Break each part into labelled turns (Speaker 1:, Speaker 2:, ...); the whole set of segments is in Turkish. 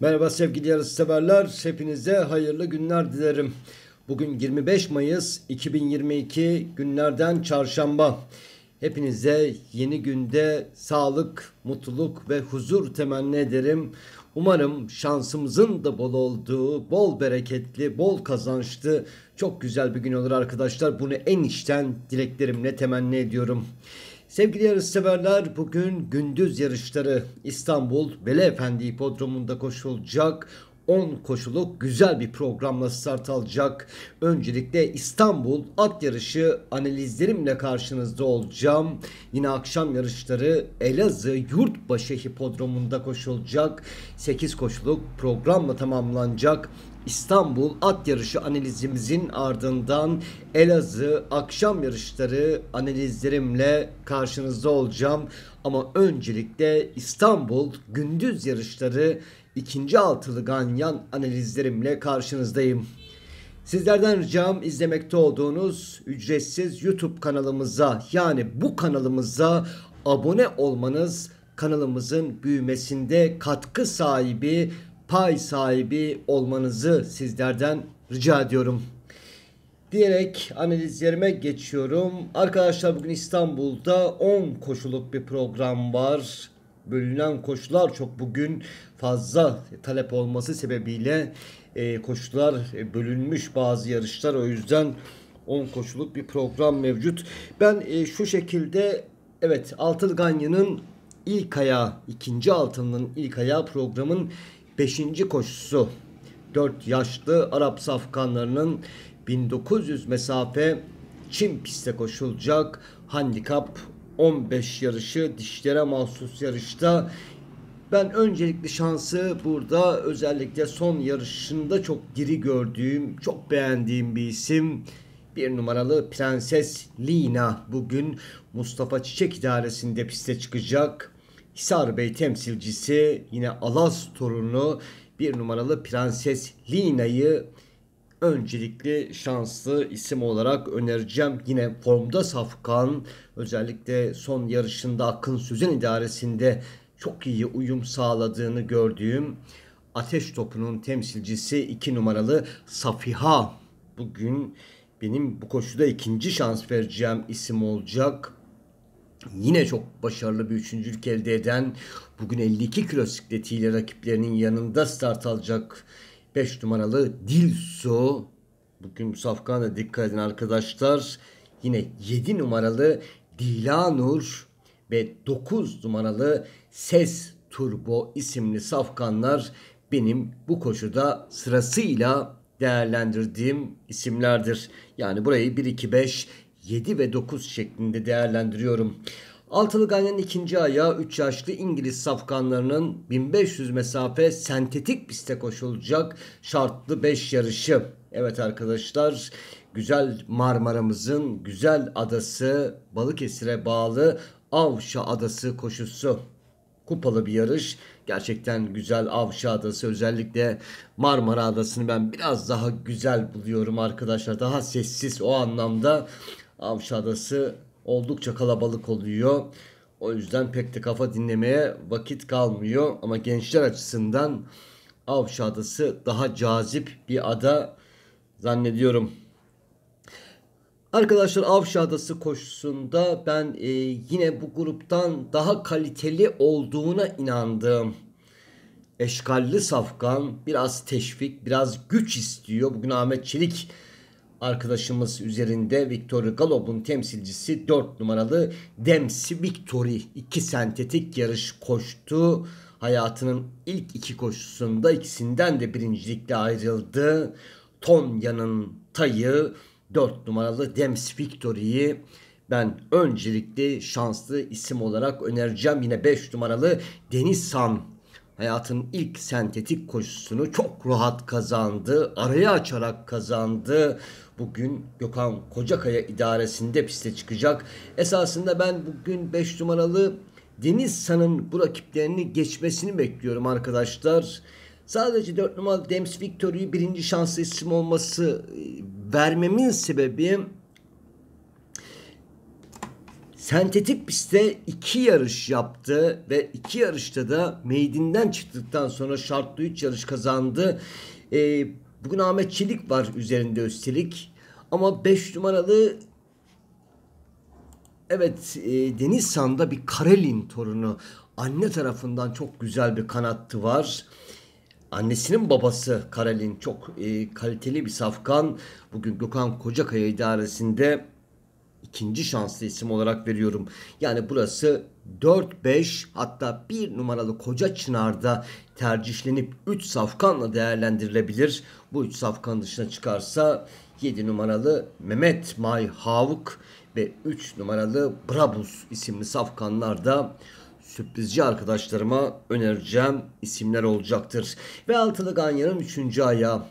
Speaker 1: Merhaba sevgili severler, Hepinize hayırlı günler dilerim. Bugün 25 Mayıs 2022 günlerden çarşamba. Hepinize yeni günde sağlık, mutluluk ve huzur temenni ederim. Umarım şansımızın da bol olduğu, bol bereketli, bol kazançlı çok güzel bir gün olur arkadaşlar. Bunu en içten dileklerimle temenni ediyorum. Sevgili yarışseverler bugün gündüz yarışları İstanbul Beleefendi Hipodromu'nda koşulacak. 10 koşuluk güzel bir programla start alacak. Öncelikle İstanbul at yarışı analizlerimle karşınızda olacağım. Yine akşam yarışları Elazığ Yurtbaşı Hipodromu'nda koşulacak. 8 koşuluk programla tamamlanacak. İstanbul at yarışı analizimizin ardından Elazığ akşam yarışları analizlerimle karşınızda olacağım. Ama öncelikle İstanbul gündüz yarışları ikinci altılı ganyan analizlerimle karşınızdayım. Sizlerden ricam izlemekte olduğunuz ücretsiz YouTube kanalımıza yani bu kanalımıza abone olmanız kanalımızın büyümesinde katkı sahibi pay sahibi olmanızı sizlerden rica ediyorum. Diyerek analizlerime geçiyorum. Arkadaşlar bugün İstanbul'da 10 koşuluk bir program var. Bölünen koşular çok bugün fazla talep olması sebebiyle e, koşular e, bölünmüş bazı yarışlar. O yüzden 10 koşuluk bir program mevcut. Ben e, şu şekilde evet Altıl ilk ayağı, ikinci altının ilk ayağı programın 5. koşusu 4 yaşlı Arap safkanlarının 1900 mesafe Çin pistte koşulacak handikap 15 yarışı dişlere mahsus yarışta ben öncelikli şansı burada özellikle son yarışında çok diri gördüğüm, çok beğendiğim bir isim. Bir numaralı Prenses Lina bugün Mustafa Çiçek idaresinde piste çıkacak. Hisar Bey temsilcisi yine Alaz torunu bir numaralı Prenses Lina'yı öncelikli şanslı isim olarak önereceğim. Yine formda Safkan özellikle son yarışında Akın Süzen idaresinde çok iyi uyum sağladığını gördüğüm Ateş Topu'nun temsilcisi 2 numaralı Safiha bugün benim bu koşuda ikinci şans vereceğim isim olacak yine çok başarılı bir üçüncülük elde eden bugün 52 kilo sikletiyle rakiplerinin yanında start alacak 5 numaralı Dilso. Bugün Safkan'a dikkat edin arkadaşlar. Yine 7 numaralı Dilanur ve 9 numaralı Ses Turbo isimli safkanlar benim bu koşuda sırasıyla değerlendirdiğim isimlerdir. Yani burayı 1-2-5 7 ve 9 şeklinde değerlendiriyorum. Altılı Ganyan'ın ikinci ayağı 3 yaşlı İngiliz safkanlarının 1500 mesafe sentetik piste koşulacak şartlı 5 yarışı. Evet arkadaşlar güzel Marmara'mızın güzel adası Balıkesir'e bağlı Avşa Adası koşusu. Kupalı bir yarış. Gerçekten güzel Avşa Adası özellikle Marmara Adası'nı ben biraz daha güzel buluyorum arkadaşlar. Daha sessiz o anlamda Avşa Adası oldukça kalabalık oluyor. O yüzden pek de kafa dinlemeye vakit kalmıyor. Ama gençler açısından Avşa Adası daha cazip bir ada zannediyorum. Arkadaşlar Avşa Adası koşusunda ben e, yine bu gruptan daha kaliteli olduğuna inandım. eşkalli safkan biraz teşvik biraz güç istiyor. Bugün Ahmet Çelik arkadaşımız üzerinde Victor Galop'un temsilcisi 4 numaralı Dempsey Victory 2 sentetik yarış koştu. Hayatının ilk iki koşusunda ikisinden de birincilikle ayrıldı. Tonya'nın tayı 4 numaralı Dempsey Victory'yi ben öncelikli şanslı isim olarak önereceğim. Yine 5 numaralı Denizhan hayatın ilk sentetik koşusunu çok rahat kazandı. Araya açarak kazandı. Bugün Gökhan Kocakaya idaresinde piste çıkacak. Esasında ben bugün 5 numaralı Deniz San'ın bu rakiplerini geçmesini bekliyorum arkadaşlar. Sadece 4 numaralı Dems Victory'yi birinci şanslı isim olması e, vermemin sebebi sentetik pistte iki yarış yaptı ve iki yarışta da meydinden çıktıktan sonra şartlı üç yarış kazandı. E, bugün Ahmet Çelik var üzerinde üstelik ama beş numaralı evet e, Deniz Sanda bir Karelin torunu anne tarafından çok güzel bir kanattı var. Annesinin babası Karelin çok e, kaliteli bir safkan. Bugün Gökhan Kocakaya idaresinde ikinci şanslı isim olarak veriyorum. Yani burası 4-5 hatta bir numaralı Koca Çınar'da tercihlenip 3 safkanla değerlendirilebilir. Bu 3 safkan dışına çıkarsa 7 numaralı Mehmet May Havuk ve 3 numaralı Brabus isimli safkanlar da sürprizci arkadaşlarıma önereceğim isimler olacaktır. Ve altılı Ganya'nın 3. ayağı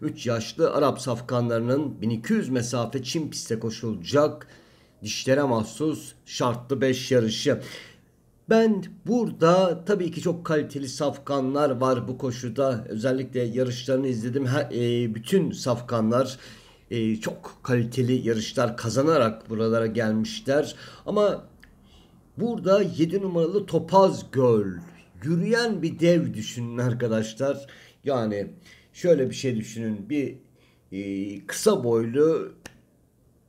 Speaker 1: 3 yaşlı Arap safkanlarının 1200 mesafe Çin piste koşulacak dişlere mahsus şartlı 5 yarışı. Ben burada tabii ki çok kaliteli safkanlar var bu koşuda. Özellikle yarışlarını izledim. Her, e, bütün safkanlar e, çok kaliteli yarışlar kazanarak buralara gelmişler. Ama burada 7 numaralı Topaz Göl. Yürüyen bir dev düşünün arkadaşlar. Yani Şöyle bir şey düşünün. Bir e, kısa boylu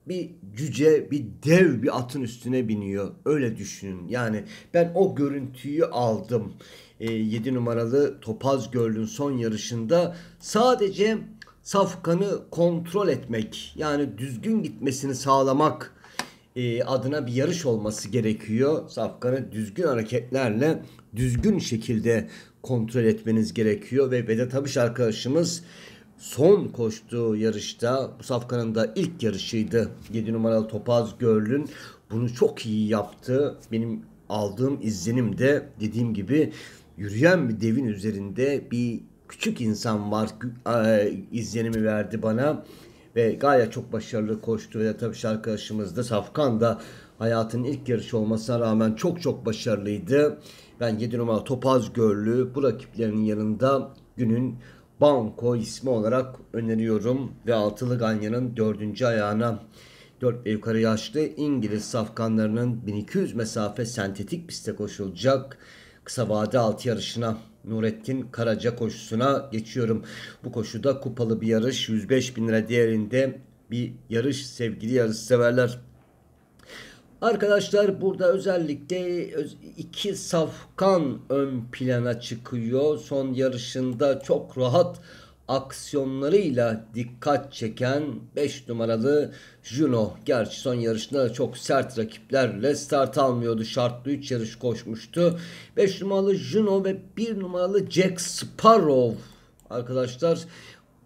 Speaker 1: bir cüce, bir dev bir atın üstüne biniyor. Öyle düşünün. Yani ben o görüntüyü aldım. E, 7 numaralı Topaz Göl'ün son yarışında sadece safkanı kontrol etmek yani düzgün gitmesini sağlamak e, adına bir yarış olması gerekiyor. Safkanı düzgün hareketlerle düzgün şekilde kontrol etmeniz gerekiyor ve Vedat Abiş arkadaşımız son koştuğu yarışta bu safkanın da ilk yarışıydı. 7 numaralı Topaz Görlün bunu çok iyi yaptı. Benim aldığım izlenim de dediğim gibi yürüyen bir devin üzerinde bir küçük insan var e, izlenimi verdi bana ve gayet çok başarılı koştu ve tabii arkadaşımız da Safkan da hayatın ilk yarışı olmasına rağmen çok çok başarılıydı. Ben 7 numaralı Topaz Görlü bu rakiplerinin yanında günün Banko ismi olarak öneriyorum ve altılı Ganya'nın dördüncü ayağına 4 ve yukarı yaşlı İngiliz safkanlarının 1200 mesafe sentetik piste koşulacak kısa vade altı yarışına Nurettin Karaca koşusuna geçiyorum. Bu koşuda kupalı bir yarış 105 bin lira değerinde bir yarış sevgili yarış severler. Arkadaşlar burada özellikle iki safkan ön plana çıkıyor. Son yarışında çok rahat aksiyonlarıyla dikkat çeken 5 numaralı Juno. Gerçi son yarışında çok sert rakiplerle start almıyordu. Şartlı 3 yarış koşmuştu. 5 numaralı Juno ve 1 numaralı Jack Sparrow arkadaşlar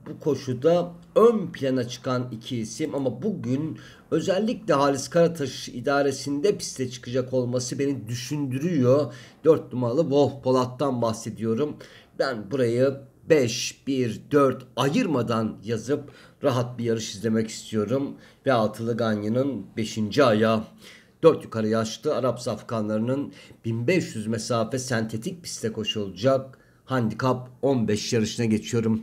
Speaker 1: bu koşuda ön plana çıkan iki isim ama bugün özellikle Halis Karataş idaresinde piste çıkacak olması beni düşündürüyor. 4 numaralı Wolf Polat'tan bahsediyorum. Ben burayı 5, 1, 4 ayırmadan yazıp rahat bir yarış izlemek istiyorum. Ve Altılı Ganyan'ın 5. ayağı. 4 yukarı yaşlı Arap safkanlarının 1500 mesafe sentetik piste koşulacak handikap 15 yarışına geçiyorum.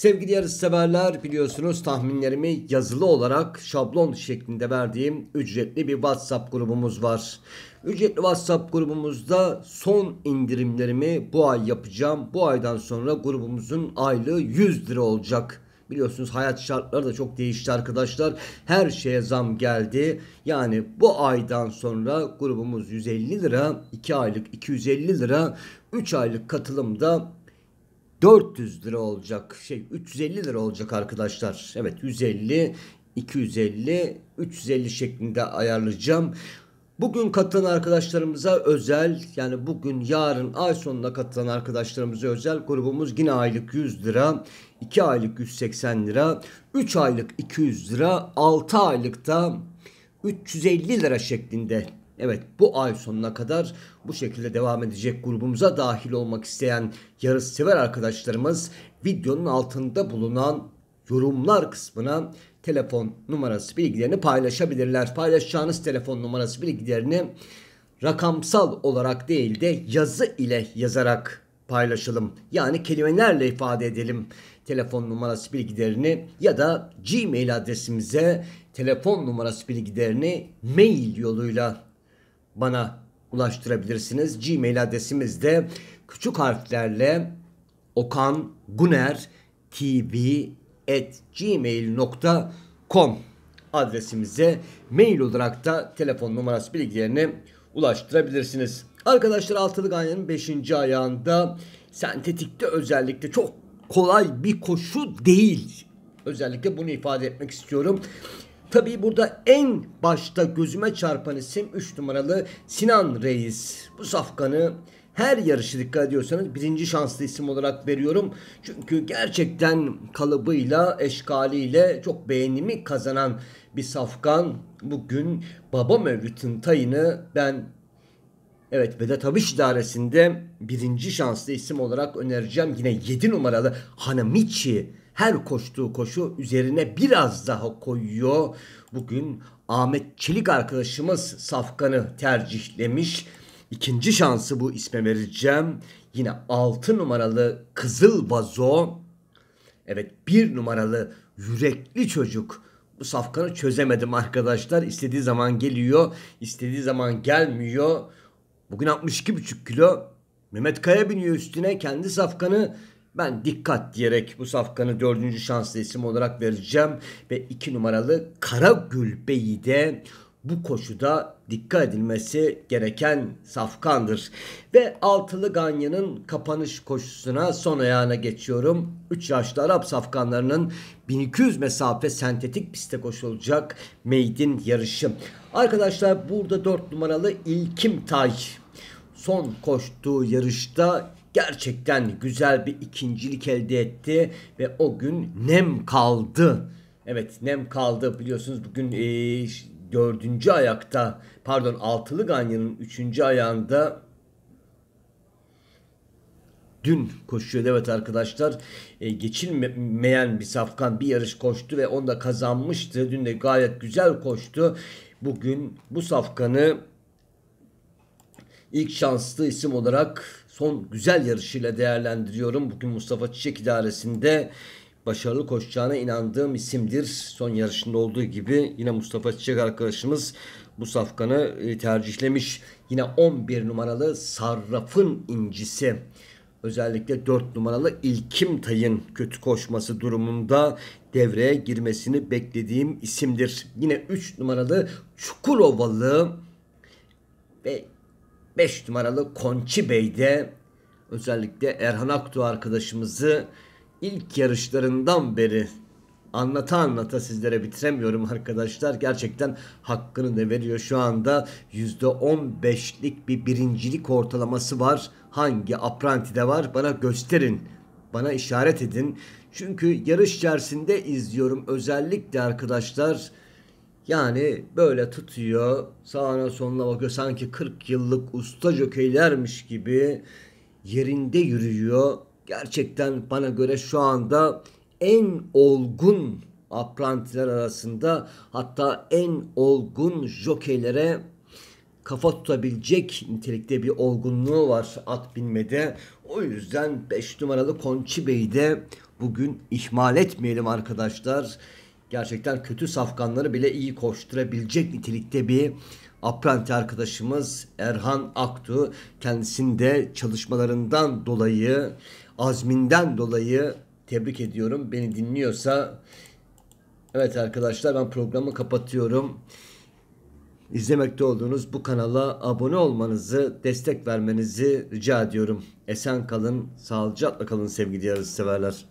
Speaker 1: Sevgili yarışseverler biliyorsunuz tahminlerimi yazılı olarak şablon şeklinde verdiğim ücretli bir WhatsApp grubumuz var. Ücretli WhatsApp grubumuzda son indirimlerimi bu ay yapacağım. Bu aydan sonra grubumuzun aylığı 100 lira olacak. Biliyorsunuz hayat şartları da çok değişti arkadaşlar. Her şeye zam geldi. Yani bu aydan sonra grubumuz 150 lira, 2 aylık 250 lira, 3 aylık katılımda 400 lira olacak şey 350 lira olacak arkadaşlar. Evet 150 250 350 şeklinde ayarlayacağım. Bugün katılan arkadaşlarımıza özel yani bugün yarın ay sonuna katılan arkadaşlarımıza özel grubumuz yine aylık 100 lira, 2 aylık 180 lira, 3 aylık 200 lira, 6 da 350 lira şeklinde Evet bu ay sonuna kadar bu şekilde devam edecek grubumuza dahil olmak isteyen yarışsever arkadaşlarımız videonun altında bulunan yorumlar kısmına telefon numarası bilgilerini paylaşabilirler. Paylaşacağınız telefon numarası bilgilerini rakamsal olarak değil de yazı ile yazarak paylaşalım. Yani kelimelerle ifade edelim telefon numarası bilgilerini ya da Gmail adresimize telefon numarası bilgilerini mail yoluyla bana ulaştırabilirsiniz. Gmail adresimiz de küçük harflerle Okan Guner TV gmail.com adresimize mail olarak da telefon numarası bilgilerini ulaştırabilirsiniz. Arkadaşlar altılı ganyanın 5. ayağında sentetikte özellikle çok kolay bir koşu değil. Özellikle bunu ifade etmek istiyorum. Tabii burada en başta gözüme çarpan isim 3 numaralı Sinan Reis. Bu safkanı her yarışı dikkat ediyorsanız birinci şanslı isim olarak veriyorum. Çünkü gerçekten kalıbıyla, eşkaliyle çok beğenimi kazanan bir safkan. Bugün Baba Mevlüt'ün tayını ben Evet Vedat Abiş idaresinde birinci şanslı isim olarak önereceğim. Yine 7 numaralı Hanamichi her koştuğu koşu üzerine biraz daha koyuyor. Bugün Ahmet Çelik arkadaşımız Safkan'ı tercihlemiş. İkinci şansı bu isme vereceğim. Yine 6 numaralı Kızıl Vazo. Evet bir numaralı yürekli çocuk. Bu safkanı çözemedim arkadaşlar. İstediği zaman geliyor, istediği zaman gelmiyor. Bugün 62,5 kilo. Mehmet Kaya biniyor üstüne kendi safkanı ben dikkat diyerek bu safkanı dördüncü şanslı isim olarak vereceğim. Ve iki numaralı Karagül Bey'i de bu koşuda dikkat edilmesi gereken safkandır. Ve altılı Ganya'nın kapanış koşusuna son ayağına geçiyorum. 3 yaşlı Arap safkanlarının 1200 mesafe sentetik piste koşulacak meydin yarışı. Arkadaşlar burada 4 numaralı İlkim Tay son koştuğu yarışta gerçekten güzel bir ikincilik elde etti ve o gün nem kaldı. Evet nem kaldı biliyorsunuz bugün e, dördüncü ayakta pardon altılı Ganya'nın üçüncü ayağında dün koşuyordu evet arkadaşlar. E, geçilmeyen bir safkan bir yarış koştu ve onda kazanmıştı. Dün de gayet güzel koştu. Bugün bu safkanı ilk şanslı isim olarak son güzel yarışıyla değerlendiriyorum. Bugün Mustafa Çiçek idaresinde başarılı koşacağına inandığım isimdir. Son yarışında olduğu gibi yine Mustafa Çiçek arkadaşımız bu safkanı e, tercihlemiş. Yine 11 numaralı Sarraf'ın incisi. Özellikle 4 numaralı İlkim Tay'ın kötü koşması durumunda devreye girmesini beklediğim isimdir. Yine 3 numaralı Çukurovalı ve 5 numaralı Konçi Bey'de özellikle Erhan Aktu arkadaşımızı ilk yarışlarından beri anlata anlata sizlere bitiremiyorum arkadaşlar. Gerçekten hakkını da veriyor. Şu anda %15'lik bir birincilik ortalaması var. Hangi aprantide var bana gösterin. Bana işaret edin. Çünkü yarış içerisinde izliyorum. Özellikle arkadaşlar yani böyle tutuyor sağına sonuna bakıyor sanki 40 yıllık usta jokeylermiş gibi yerinde yürüyor. Gerçekten bana göre şu anda en olgun aprantiler arasında hatta en olgun jokeylere kafa tutabilecek nitelikte bir olgunluğu var at binmede. O yüzden 5 numaralı Konçi Bey'i de bugün ihmal etmeyelim arkadaşlar gerçekten kötü safkanları bile iyi koşturabilecek nitelikte bir apprenti arkadaşımız Erhan Aktu kendisinde çalışmalarından dolayı azminden dolayı tebrik ediyorum. Beni dinliyorsa evet arkadaşlar ben programı kapatıyorum. İzlemekte olduğunuz bu kanala abone olmanızı, destek vermenizi rica ediyorum. Esen kalın, sağlıcakla kalın sevgili yarışseverler.